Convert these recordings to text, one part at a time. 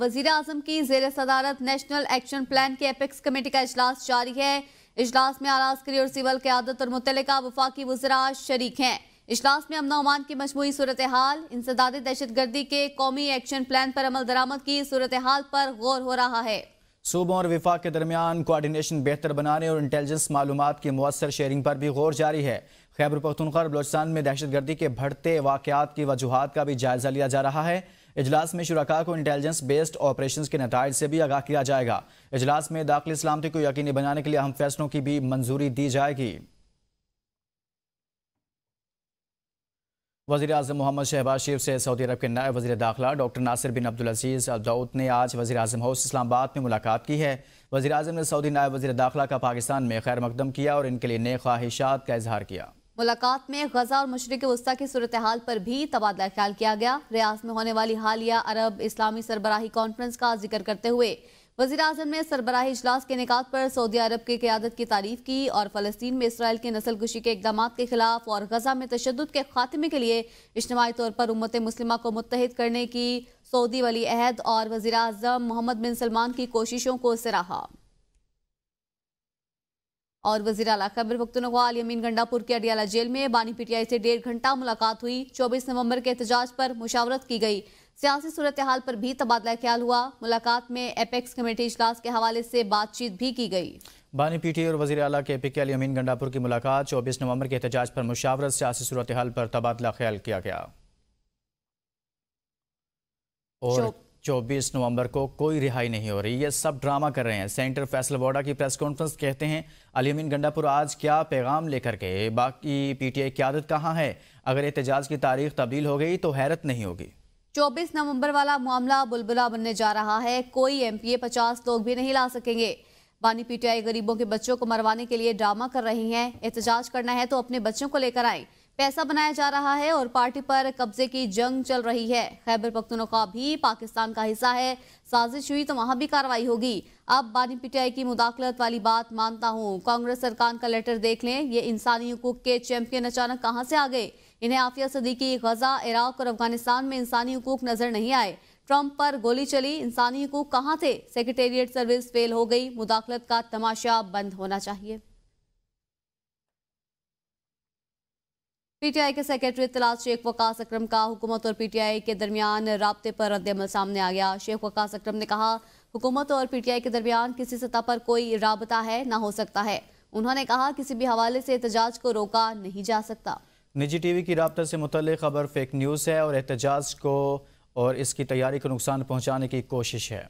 वजीर अजम की जेर सदारत नेशनल एक्शन प्लान के एपिक्स कमेटी का अजलास जारी है इजलास में आला और सिविल क्यादत और मुतल वफाकी वजरा शरीक हैं इजलास में अमन अमान की मजमू सूरत हाल इंसदादी दहशत गर्दी के कौमी एक्शन प्लान पर अमल दरामद की सूरत हाल पर गौर हो रहा है सूबों और विफाक के दरमियान कोआर्डिनेशन बेहतर बनाने और इंटेलिजेंस मालूम की मौसर शेयरिंग पर भी गौर जारी है खैबर पख्तनख्वा और बलोचिस्तान में दहशत गर्दी के बढ़ते वाकत की वजूहत का भी जायजा लिया जा रहा है इजलास में शुरा को इंटेलिजेंस बेस्ड ऑपरेशन के नतज से भी आगाह किया जाएगा इजलास में दाखिल सलामती को यकीनी बनाने के लिए अहम फैसलों की भी मंजूरी दी जाएगी वजी अजम मोहम्मद शहबाज शेफ से सऊदी अरब के नायब वजी दाखिला doctor Nasir bin Abdul Aziz अबदाउद ने आज वजी अजम हाउस इस्लामाबाद में मुलाकात की है वजी अजम ने सऊदी नायब वजी दाखिला का पाकिस्तान में खैर मकदम किया और इनके लिए नए ख्वाहिशात का इजहार किया मुलाकात में गजा और मशरक वस्ती की सूरत हाल पर भी तबादला ख्याल किया गया रियाज में होने वाली हालिया अरब इस्लामी सरबराही कॉन्फ्रेंस का जिक्र करते हुए वजी अजम ने सरबराही इजलास के निकात पर सऊदी अरब की क्यादत की तारीफ की और फलस्तीन में इसराइल के नसल कुशी के इकदाम के खिलाफ और गजा में तशद के खात्मे के लिए इज्तमी तौर पर उम्मत मुस्लिम को मुतहद करने की सऊदी वली अहद और वजी अजम मोहम्मद बिन सलमान की कोशिशों को सराहा और वजी अला खैबर पख्तनख्वा यमीन गंडापुर के अडियाला जेल में बानी पीटीआई से डेढ़ घंटा मुलाकात हुई चौबीस नवंबर के एहतजाज पर मुशावरत की गई सियासी सूरत हाल पर भी तबादला ख्याल हुआ मुलाकात में एपेक्स कमेटी इजलास के हवाले से बातचीत भी की गई बानी पीटी और वजी अला के एपिक अली अमीन गंडापुर की मुलाकात चौबीस नवंबर के एहतजाज पर मुशावरत सियासी सूरत हाल पर तबादला ख्याल किया गया और 24 नवंबर को कोई रिहाई नहीं हो रही ये सब ड्रामा कर रहे हैं सेंटर फैसलावाड़ा की प्रेस कॉन्फ्रेंस कहते हैं अलीमिन गंडापुर आज क्या पैगाम लेकर के बाकी पीटीआई क्यादत कहाँ है अगर एहतजाज की तारीख तब्दील हो गई तो हैरत नहीं होगी 24 नवंबर वाला मामला बुलबुला बनने जा रहा है कोई ए पचास लोग भी नहीं ला सकेंगे बानी पीटीआई गरीबों के बच्चों को मरवाने के लिए ड्रामा कर रही है एहतजाज करना है तो अपने बच्चों को लेकर आए पैसा बनाया जा रहा है और पार्टी पर कब्जे की जंग चल रही है खैबर पख्तनखा भी पाकिस्तान का हिस्सा है साजिश हुई तो वहां भी कार्रवाई होगी अब बानी पीटीआई की मुदाखलत वाली बात मानता हूं कांग्रेस सरकार का लेटर देख लें ये इंसानी हकूक के चैंपियन अचानक कहां से आ गए इन्हें आफिया सदीकी गजा इराक और अफगानिस्तान में इंसानी हकूक नजर नहीं आए ट्रंप पर गोली चली इंसानी हकूक कहाँ थे सेक्रेटेरिएट सर्विस फेल हो गई मुदाखलत का तमाशा बंद होना चाहिए पीटीआई के सेक्रेटरी तलाश शेख वकास अक्रम का हुकूमत और पीटीआई के दरमियान रबते पर रद्दमल सामने आ गया शेख वकास अक्रम ने कहा हुकूमत और पीटीआई के दरमियान किसी सतह पर कोई रबता है ना हो सकता है उन्होंने कहा किसी भी हवाले से एहतजाज को रोका नहीं जा सकता निजी टीवी की रबता से मुतल खबर फेक न्यूज़ है और एहतजाज को और इसकी तैयारी को नुकसान पहुँचाने की कोशिश है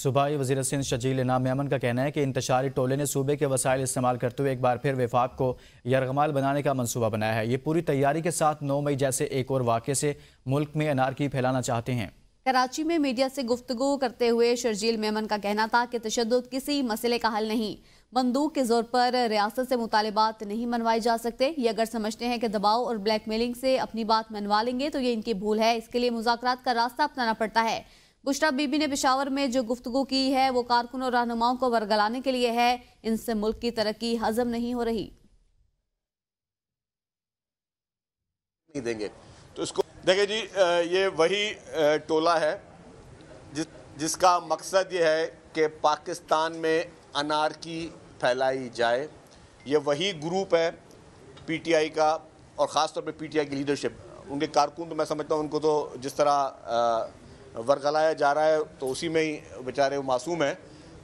सूबाई वजी सिंध शजील इनाम मेमन का कहना है कि इंतशारी टोले ने सूबे के वसाइल इस्तेमाल करते हुए एक बार फिर विफाक को यरगमाल बनाने का मनसूबा बनाया है ये पूरी तैयारी के साथ नौ मई जैसे एक और वाक़े से मुल्क में अनारकी फैलाना चाहते हैं कराची में मीडिया से गुफ्तु करते हुए शर्जील मेमन का कहना था कि तशद किसी मसले का हल नहीं बंदूक के जोर पर रियासत से मुतालबात नहीं मनवाए जा सकते ये अगर समझते हैं कि दबाव और ब्लैक मेलिंग से अपनी बात मनवा लेंगे तो ये इनकी भूल है इसके लिए मुजाकर का रास्ता अपनाना पड़ता है बुश्रा बीबी ने पिशावर में जो गुफ्तगु की है वो कारकुन और रहनुमाओं को वर्गलाने के लिए है इनसे मुल्क की तरक्की हजम नहीं हो रही नहीं देंगे तो इसको देखिए जी ये वही टोला है जिस जिसका मकसद ये है कि पाकिस्तान में अनारकी फैलाई जाए ये वही ग्रुप है पीटीआई का और ख़ासतौर पे पीटीआई की लीडरशिप उनके कारकुन तो मैं समझता हूँ उनको तो जिस तरह वर्गलाया जा रहा है तो उसी में ही बेचारे मासूम हैं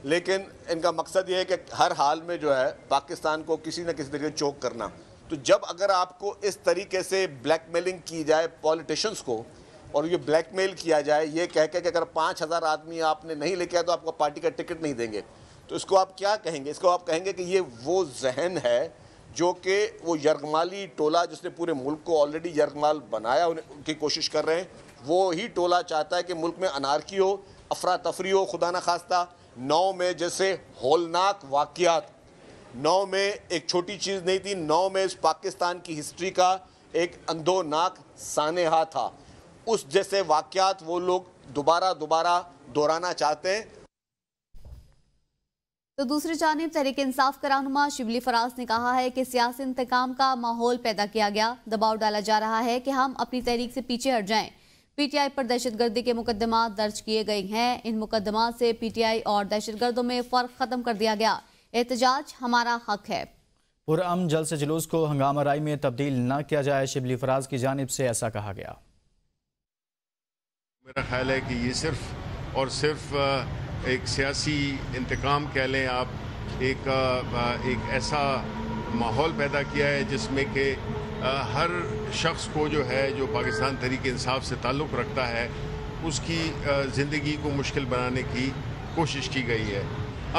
लेकिन इनका मकसद ये है कि हर हाल में जो है पाकिस्तान को किसी न किसी तरीके चौक करना तो जब अगर आपको इस तरीके से ब्लैकमेलिंग की जाए पॉलिटिशन्स को और ये ब्लैकमेल किया जाए ये कह के कि अगर पाँच हज़ार आदमी आपने नहीं लेके आए तो आपको पार्टी का टिकट नहीं देंगे तो इसको आप क्या कहेंगे इसको आप कहेंगे कि ये वो जहन है जो कि वो यरगमाली टोला जिसने पूरे मुल्क को ऑलरेडी यरगमाल बनाया उनकी कोशिश कर रहे हैं वो ही टोला चाहता है कि मुल्क में अनारकी हो अफरा तफरी हो खुदा न खास्ता नौ में जैसे होलनाक वाक़ात नौ में एक छोटी चीज़ नहीं थी नौ में इस पाकिस्तान की हिस्ट्री का एक अंधोनाक सानहा था उस जैसे वाक़ात वो लोग दोबारा दोबारा दोहराना चाहते हैं तो दूसरी जानब तहरीक इंसाफ का रहनुमा शिबली फराज ने कहा है कि सियासी इंतकाम का माहौल पैदा किया गया दबाव डाला जा रहा है कि हम अपनी तहरीक से पीछे हट जाएं पीटीआई पर दहशतगर्दी के मुकदमा दर्ज किए गए हैं इन मुकदमा से पीटीआई और दहशतगर्दों में फ़र्क ख़त्म कर दिया गया एहतजाज हमारा हक है पुरम जल से जुलूस को हंगामा राय में तब्दील न किया जाए शिबली फराज की जानब से ऐसा कहा गया मेरा ख्याल है कि ये सिर्फ और सिर्फ एक सियासी इंतकाम कह लें आप एक एक ऐसा माहौल पैदा किया है जिसमें कि हर शख्स को जो है जो पाकिस्तान तरीके इंसाफ से ताल्लुक़ रखता है उसकी ज़िंदगी को मुश्किल बनाने की कोशिश की गई है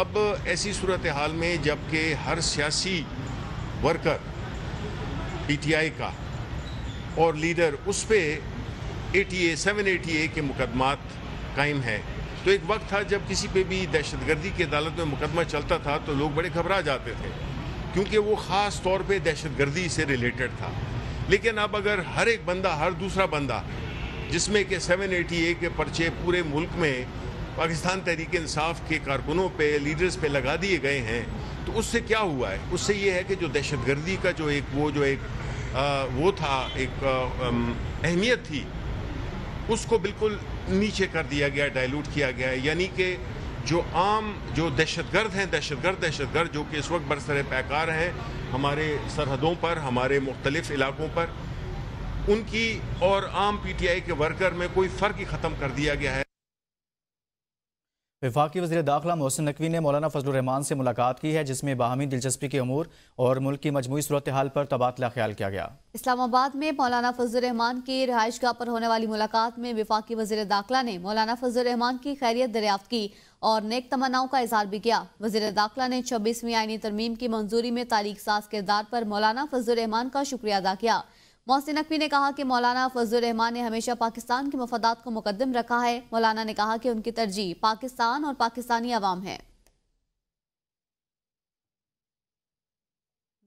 अब ऐसी सूरत हाल में जबकि हर सियासी वर्कर पीटीआई का और लीडर उस पर A T A seven A T A के मुकदमात कायम हैं तो एक वक्त था जब किसी पे भी दहशतगर्दी की अदालत में मुकदमा चलता था तो लोग बड़े घबरा जाते थे क्योंकि वो ख़ास तौर पे दहशतगर्दी से रिलेटेड था लेकिन अब अगर हर एक बंदा हर दूसरा बंदा जिसमें कि ए के पर्चे पूरे मुल्क में पाकिस्तान तहरीक इंसाफ के कारकुनों पे लीडर्स पे लगा दिए गए हैं तो उससे क्या हुआ है उससे ये है कि जो दहशतगर्दी का जो एक वो जो एक आ, वो था एक अहमियत थी उसको बिल्कुल नीचे कर दिया गया डायलूट किया गया यानी कि जो आम जो दहशतगर्द हैं दहशतगर्द दहशतगर्द जो कि इस वक्त बरसर पैकार हैं हमारे सरहदों पर हमारे मुख्तलिफ इलाकों पर उनकी और आम पी टी आई के वर्कर में कोई फ़र्क ही ख़त्म कर दिया गया है विफाकी वजी दाखिला मोहसिन नकवी ने मौलाना फजलरहमान से मुलाकात की है जिसमें बाहमी दिलचस्पी के अमूर और मुल्क की मजमू सूरत हाल पर तबादला ख्याल किया गया इस्लामाबाद में मौलाना फजलरहमान की रहायश गाह पर होने वाली मुलाकात में विफाकी वजी दाखिला ने मौलाना फजलरहमान की खैरियत दरियाफ्त की और नेक तमन्नाओं का इजहार भी किया वजीर दाखिला ने छब्बीसवीं आईनी तरमीम की मंजूरी में तारीख साज किरदार पर मौलाना फजल रहमान का शुक्रिया अदा किया मोहसिन नकवी ने कहा कि मौलाना फजल रहमान ने हमेशा पाकिस्तान के मफादात को मुकदम रखा है मौलाना ने कहा कि उनकी तरजीह पाकिस्तान और पाकिस्तानी आवाम है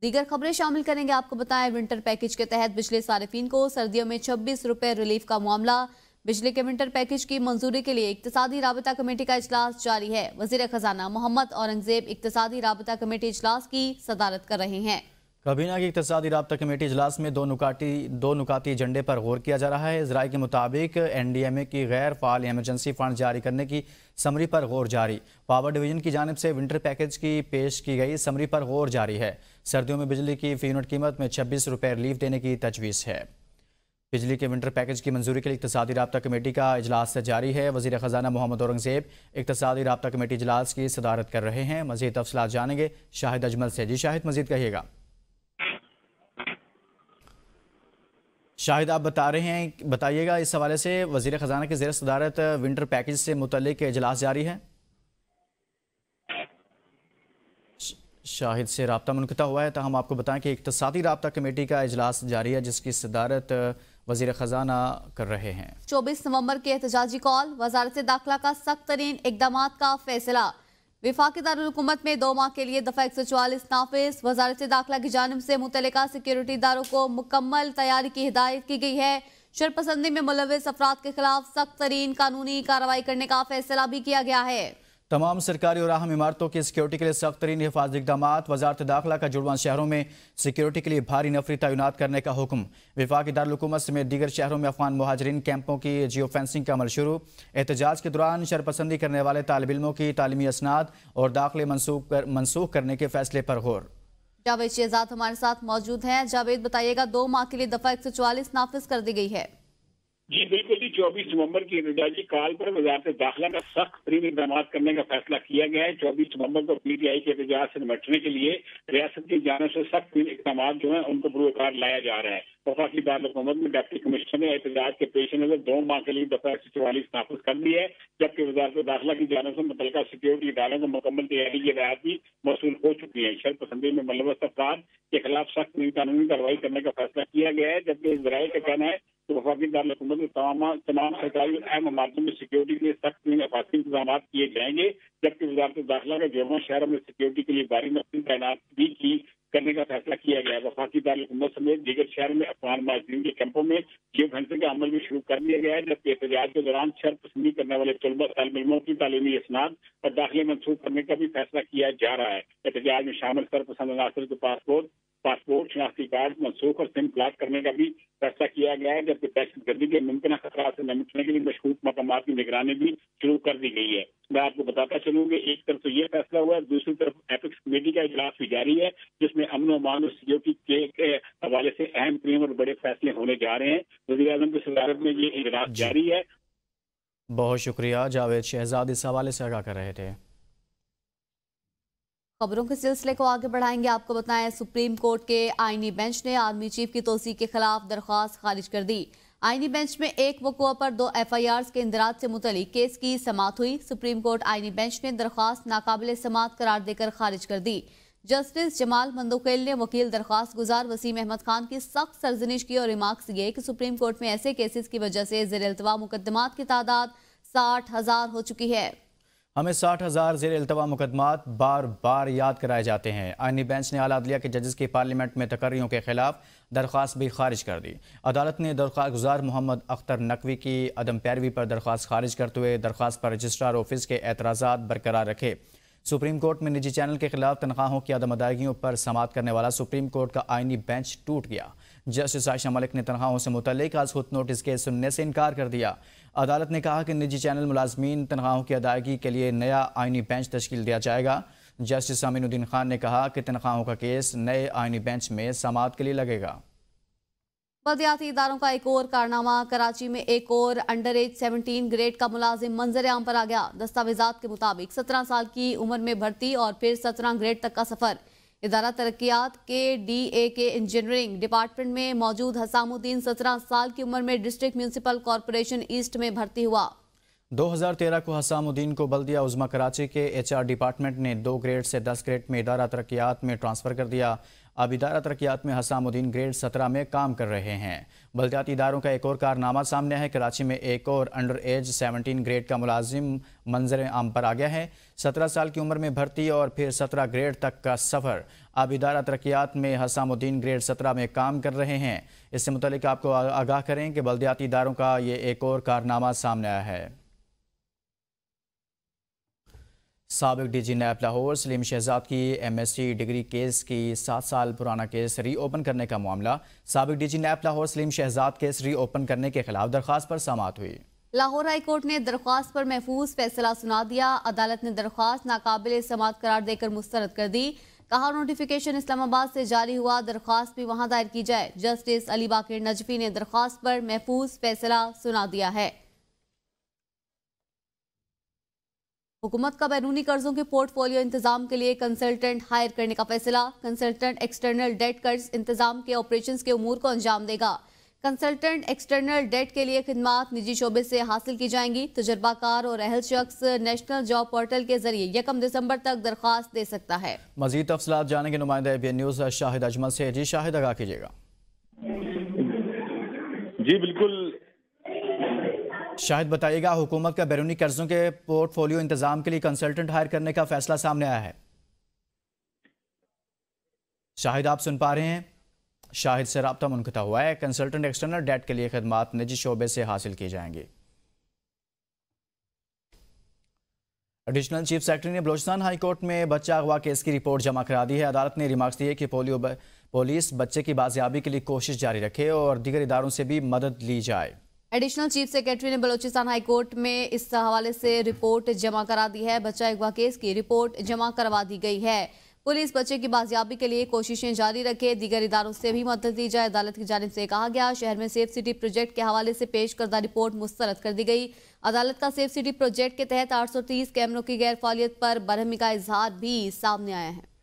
दीगर खबरें शामिल करेंगे आपको बताएं विंटर पैकेज के तहत पिछले सार्फिन को सर्दियों में छब्बीस रुपए रिलीफ का मामला बिजली के विंटर पैकेज की मंजूरी के लिए इकतदी रबता कमेटी का इजलास जारी है वजीर खजाना मोहम्मद औरंगजेब इकतदी रबता कमेटी इजलास की सदारत कर रहे हैं काबीना की इकतदी रबता कमेटी इजलास में दो नुकाती दो नुकाती एजेंडे पर गौर किया जा रहा है इसराइल के मुताबिक एन डी एम ए की गैर फाल एमरजेंसी फंड जारी करने की समरी पर गौर जारी पावर डिवीजन की जानब से विंटर पैकेज की पेश की गई समरी पर गौर जारी है सर्दियों में बिजली की फी यूनिट कीमत में छब्बीस रुपये रिलीफ देने की तजवीज़ है बिजली के विंटर पैकेज की मंजूरी के लिए इकतदी रबा कमेटी का अजलास जारी है वजी खजाना मोहम्मद औरंगजेब इकतदी रबा कमेटी अजलास की सदारत कर रहे हैं मजीद तफसला जानेंगे शाहिद अजमल से जी शाहिद मजीद कहिएगा शाहिद आप बता रहे हैं बताइएगा इस हवाले से वजीर खजाना की जेर सदारत विंटर पैकेज से मुतलिक अजलास जारी है शाहिद से रबता मुनता हुआ है तो हम आपको बताएं कि इकतदी रबा कमेटी का अजलास जारी है जिसकी सदारत वजीर खजाना कर रहे हैं चौबीस नवम्बर के एहतजाजी कॉल वजारत दाखिला का सख्त तरीन इकदाम का फैसला विफाक दारकूमत में दो माह के लिए दफ़ा एक सौ चवालीस नाफिस वजारत दाखिला की जानब से मुतल सिक्योरिटी इदारों को मुकम्मल तैयारी की हिदायत की गई है शरपसंदी में मुलविस अफराद के खिलाफ सख्त तरीन कानूनी कार्रवाई करने का फैसला भी किया गया है तमाम सरकारी और अहम इमारतों की सिक्योरिटी के लिए सख्त तरीन हिफाजत इकदाम वजारत दाखिला का जुड़वान शहरों में सिक्योरिटी के लिए भारी नफरी तैनात करने का हुक्म विफाक दारकूमत समेत दीगर शहरों में अफगान महाजरीन कैंपों की जियो फेंसिंग का अमल शुरू एहतजाज के दौरान शरपसंदी करने वाले तालब इलमों की तालीमी असनाद और दाखिले मनसूख कर, मनसूख करने के फैसले पर गौर जावेद शेजाद हमारे साथ मौजूद हैं जावेद बताइएगा दो माह के लिए दफा एक सौ चवालीस नाफिज कर दी गई है जी बिल्कुल जी चौबीस नवंबर की इंद्रजाजी काल पर वजारत दाखिला का सख्त तरीन इकदाम करने का फैसला किया गया है चौबीस नवंबर को पीटीआई के एहतजाज से निपटने के लिए रियासत की जानब से सख्त तरीन इकदाम जो है उनको पुरकार लाया जा रहा है वफाकी दारकूमत में डिप्टी कमिश्नर ने एहतजाज के पेश नजर दो माह के लिए दफा एक सौ चौवालीस नाफज कर दी है जबकि वजारत दाखिला की जानब से मुतल सिक्योरिटी इदारों को मुकम्मल तैयारी की भी मौसू हो चुकी है शर पसंदी में मुलवस अफराद के खिलाफ सख्त कानूनी कार्रवाई करने का फैसला किया गया है जबकि इसराइल का कहना है वफाकी दारकूमत में तमाम तमाम सरकारी और अहम इमारतों में सिक्योरिटी के लिए सख्त आफाती इंतजाम किए जाएंगे जबकि वजारत दाखिला के जमा शहरों में सिक्योरिटी के लिए भारी मशीन तैनात भी की करने का फैसला किया गया वफाकी दारकूमत समेत दीगर शहर में अफगान माजरीन के कैंपों में छह घंटे का अमल भी शुरू कर दिया गया है जबकि एहतजाज के दौरान शहर पसंदी करने वाले तलबा तालब की तालीमी इसनाद और दाखिले मंसूख करने का भी फैसला किया जा रहा है एहतजाज में शामिल सरपसंद नासिर के पासपोर्ट पासपोर्ट शनाख्ती कार्ड मनसूख और सिम ब्लॉक करने का भी फैसला किया गया है जबकि दहशत गर्दी के मुमकिन खतरा से निपटने के लिए मशहूर मकाम की निगरानी भी शुरू कर दी गई है मैं आपको बताता चलूँ की एक तरफ तो ये फैसला हुआ है दूसरी तरफ एपिक्स कमेटी का इजलास भी जारी है जिसमें अमन अमान और सीओ पी के हवाले से अहम क्रीम और बड़े फैसले होने जा रहे हैं वजी अजम की सदारत में ये इजलास जारी है बहुत शुक्रिया जावेद शहजाद इस हवाले से आगा कर रहे थे खबरों के सिलसिले को आगे बढ़ाएंगे आपको बताएं सुप्रीम कोर्ट के आईनी बेंच ने आर्मी चीफ की तोसी के खिलाफ दरख्वास्त खारिज कर दी आईनी बेंच में एक वकुआ पर दो एफआईआर्स के इंदराज से मुतल केस की समाप्त हुई सुप्रीम कोर्ट आईनी बेंच ने दरख्वास्त नाकबिल समात करार देकर खारिज कर दी जस्टिस जमाल मंदोखेल ने वकील दरख्वास्त गुजार वसीम अहमद खान की सख्त सरजनिश की और रिमार्क्स दिए कि सुप्रीम कोर्ट में ऐसे केसेस की वजह से जेर मुकदमात की तादाद साठ हजार हो चुकी है हमें साठ हज़ार जेर अल्तवा मुकदमात बार बार याद कराए जाते हैं आइनी बेंच ने आला अदलिया के जजेस की पार्लियामेंट में तकर्रियों के खिलाफ दरख्वास्त भी खारिज कर दी अदालत ने दरख्वास्त गुजार मोहम्मद अख्तर नकवी की अदम पैरवी पर दरख्वास्त खारिज करते हुए दरख्वास्त पर रजिस्ट्रार ऑफिस के एतराज़ा बरकरार रखे सुप्रीम कोर्ट में निजी चैनल के खिलाफ तनख्वाहों की अदम अदायगियों पर समाप्त करने वाला सुप्रीम कोर्ट का आइनी बेंच टूट गया जस्टिस आयशा मलिक ने तनखाओं से मुतलिक आज खुद नोटिस के सुनने से इनकार कर दिया अदालत ने कहा कि निजी चैनल मुलाजमीन तनखाओं की अदायगी के लिए नया आइनी बेंच तश्ल दिया जाएगा जस्टिस अमीनुद्दीन खान ने कहा कि तनख्वाहों का केस नए आइनी बेंच में समात के लिए लगेगा बलदियाती इदारों का एक और कारनामा कराची में एक और अंडर एज 17 ग्रेड का मुलाजिम मंजर आम पर आ गया दस्तावेजात के मुताबिक 17 साल की उम्र में भर्ती और फिर 17 ग्रेड तक का सफर इदारा तरक्यात के डी ए के इंजीनियरिंग डिपार्टमेंट में मौजूद हसामुद्दीन सत्रह साल की उम्र में डिस्ट्रिक्ट म्यूनसिपल कॉरपोरेशन ईस्ट में भर्ती हुआ 2013 को हसामुद्दीन को बल्दिया उजमा कराची के एचआर डिपार्टमेंट ने दो ग्रेड से दस ग्रेड में इदारा तरक्यात में ट्रांसफ़र कर दिया अब इदारा तरक्यात में हसामुद्दीन ग्रेड सत्रह में काम कर रहे हैं बल्दियाती इदारों का एक और कारनामा सामने है कराची में एक और अंडर एज सेवनटीन ग्रेड का मुलाजिम मंजर आम पर आ गया है सत्रह साल की उम्र में भर्ती और फिर सत्रह ग्रेड तक का सफ़र अब इदारा तरक्यात में हसामुद्दीन ग्रेड सत्रह में काम कर रहे हैं इससे मुतलिक आपको आगाह करें कि बल्दियाती इदारों का ये एक और कारनामा सामने आया है सबक D G NAB Lahore Salim Shahzad की M S C degree case की सात साल पुराना केस ओपन करने का मामला सबक D G NAB Lahore Salim Shahzad case open करने के खिलाफ दरख्वास्त पर समात हुई लाहौर हाई कोर्ट ने दरख्वास्त पर महफूज फैसला सुना दिया अदालत ने दरख्वास्त नाकबिल समात करार देकर मुस्तरद कर दी कहा नोटिफिकेशन इस्लामाबाद से जारी हुआ दरख्वास्त भी वहां दायर की जाए जस्टिस अली बाकर नजफी ने दरख्वास्त पर महफूज फैसला सुना दिया है हुकूमत का बैरूनी कर्जों के पोर्टफोलियो इंतजाम के लिए कंसल्टेंट हायर करने का फैसला कंसल्टेंट एक्सटर्नल डेट कर्ज इंतजाम के ऑपरेशन के उमूर को अंजाम देगा कंसल्टेंट एक्सटर्नल डेट के लिए खिदमत निजी शोबे से हासिल की जाएंगी तजर्बाकार और अहल शख्स नेशनल जॉब पोर्टल के जरिए यकम दिसंबर तक दरख्वास्त दे सकता है मजीद तफसलत जाने के नुमाइंदे ए न्यूज़ शाहिद अजमल से जी शाहिद आगा कीजिएगा जी बिल्कुल शायद बताइएगा हुकूमत का बैरूनी कर्जों के पोर्टफोलियो इंतजाम के लिए कंसल्टेंट हायर करने का फैसला सामने आया है शाहिद आप सुन पा रहे हैं शाहिद से रबता मुनखता हुआ है कंसल्टेंट एक्सटर्नल डेट के लिए खदमात निजी शोबे से हासिल की जाएंगे एडिशनल चीफ सेक्रेटरी ने बलोचिस्तान हाई कोर्ट में बच्चा अगवा केस की रिपोर्ट जमा करा दी है अदालत ने रिमार्क्स दिए कि पोलियो पुलिस बच्चे की बाजियाबी के लिए कोशिश जारी रखे और दीगर इदारों से भी मदद ली जाए एडिशनल चीफ सेक्रेटरी ने बलोचिस्तान हाई कोर्ट में इस हवाले से रिपोर्ट जमा करा दी है बच्चा अगवा केस की रिपोर्ट जमा करवा दी गई है पुलिस बच्चे की बाजियाबी के लिए कोशिशें जारी रखे दीगर इदारों से भी मदद दी जाए अदालत की जानब से कहा गया शहर में सेफ सिटी प्रोजेक्ट के हवाले से पेश करदा रिपोर्ट मुस्तरद कर दी गई अदालत का सेफ सिटी प्रोजेक्ट के तहत तीस कैमरों की गैर फालियत पर बरहमी का इजहार भी सामने आया है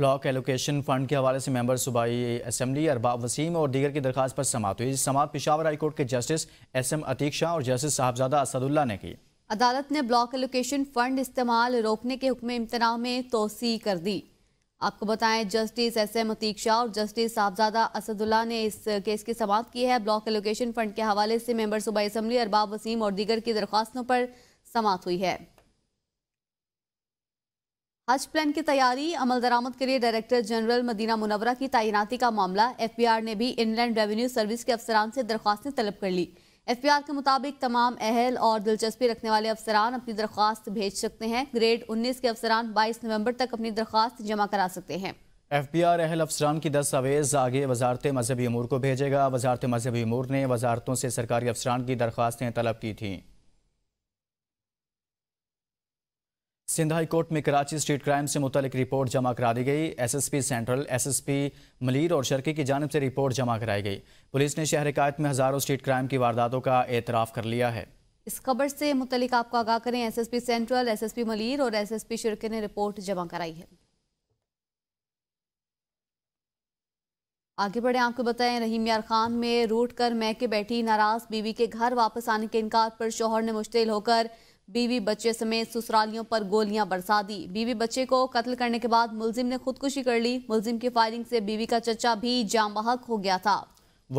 ब्लॉक एलोकेशन फंड के हवाले से मेंबर सूबाई असम्बली अरबाब वसीम और दीगर की दरखास्त पर समात हुई समात पिशावर हाई कोर्ट के justice S M Atiq Shah और जस्टिस साहबजादा असदुल्ला ने की अदालत ने ब्लॉक एलोकेशन फंड इस्तेमाल रोकने के हुक्म इम्तना में तोसी कर दी आपको बताएं justice S M Atiq Shah और जस्टिस साहबजादा असदुल्ला ने इस केस की समाप्त की है ब्लॉक एलोकेशन फंड के हवाले से मेंबर सूबाई असम्बली अरबाब वसीम और दीगर की दरख्वास्तों पर समाप्त हुई है हज प्लान की तैयारी अमल दरामद के लिए डायरेक्टर जनरल मदीना मुनवरा की तैनाती का मामला एफबीआर ने भी इनलैंड रेवेन्यू सर्विस के अफसरान से दरख्वास्तें तलब कर ली एफबीआर के मुताबिक तमाम अहल और दिलचस्पी रखने वाले अफसरान अपनी दरख्वास्त भेज सकते हैं ग्रेड 19 के अफसरान 22 नवंबर तक अपनी दरख्वास्त जमा करा सकते हैं एफ पी आर अहल अफसरान की दस्तावेज़ आगे वजारत मजहबी अमूर को भेजेगा वजारत मजहबी अमूर ने वजारतों से सरकारी अफसरान की दरख्वास्तें तलब की थी सिंध हाई कोर्ट में कराची स्ट्रीट क्राइम से मुतलिक रिपोर्ट जमा करा दी गई एसएसपी सेंट्रल एसएसपी मलिर और शर्की की जानब से रिपोर्ट जमा कराई गई पुलिस ने शहर कायत में हज़ारों स्ट्रीट क्राइम की वारदातों का एतराफ़ कर लिया है इस खबर से मुतलिक आपको आगाह करें एसएसपी सेंट्रल एसएसपी मलिर और एसएसपी शर्की ने रिपोर्ट जमा कराई है आगे बढ़े आपको बताएं रहीम यार खान में रूट कर मैके बैठी नाराज बीवी के घर वापस आने के इनकार पर शोहर ने मुश्तिल होकर बीवी बच्चे समेत ससुरालियों पर गोलियां बरसा दी बीवी बच्चे को कत्ल करने के बाद मुलजिम ने खुदकुशी कर ली मुलजिम की फायरिंग से बीवी का चचा भी जाम बहक हो गया था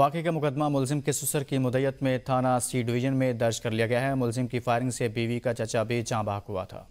वाकई का मुकदमा मुलजिम के ससुर की मुदयत में थाना सी डिवीजन में दर्ज कर लिया गया है मुलजिम की फायरिंग से बीवी का चचा भी जाँ बाहक हुआ था